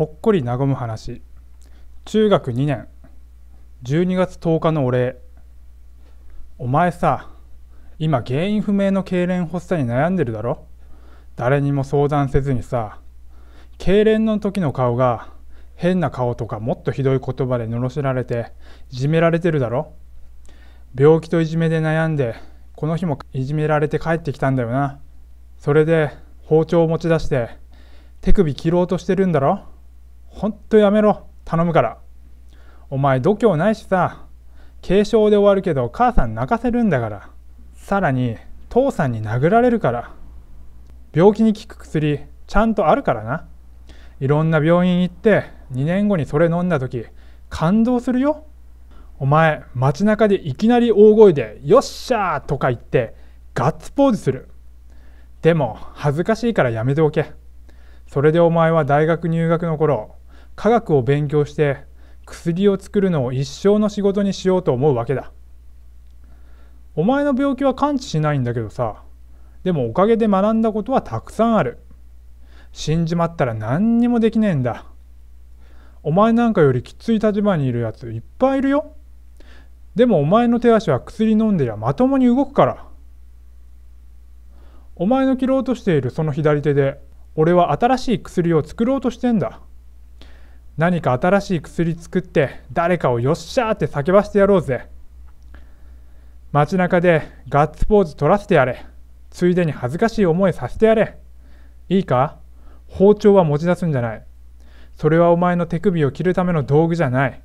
ほっこり和む話中学2年12月10日のお礼お前さ今原因不明の痙攣発作に悩んでるだろ誰にも相談せずにさ痙攣の時の顔が変な顔とかもっとひどい言葉で罵られていじめられてるだろ病気といじめで悩んでこの日もいじめられて帰ってきたんだよなそれで包丁を持ち出して手首切ろうとしてるんだろほんとやめろ頼むからお前度胸ないしさ軽傷で終わるけど母さん泣かせるんだからさらに父さんに殴られるから病気に効く薬ちゃんとあるからないろんな病院行って2年後にそれ飲んだ時感動するよお前街中でいきなり大声で「よっしゃー!」とか言ってガッツポーズするでも恥ずかしいからやめておけそれでお前は大学入学の頃科学を勉強して薬を作るのを一生の仕事にしようと思うわけだお前の病気は完治しないんだけどさでもおかげで学んだことはたくさんある死んじまったら何にもできねえんだお前なんかよりきつい立場にいるやついっぱいいるよでもお前の手足は薬飲んでりゃまともに動くからお前の切ろうとしているその左手で俺は新しい薬を作ろうとしてんだ何か新しい薬作って誰かをよっしゃーって叫ばしてやろうぜ街中でガッツポーズ取らせてやれついでに恥ずかしい思いさせてやれいいか包丁は持ち出すんじゃないそれはお前の手首を切るための道具じゃない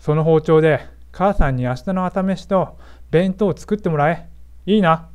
その包丁で母さんに明日の朝飯と弁当を作ってもらえいいな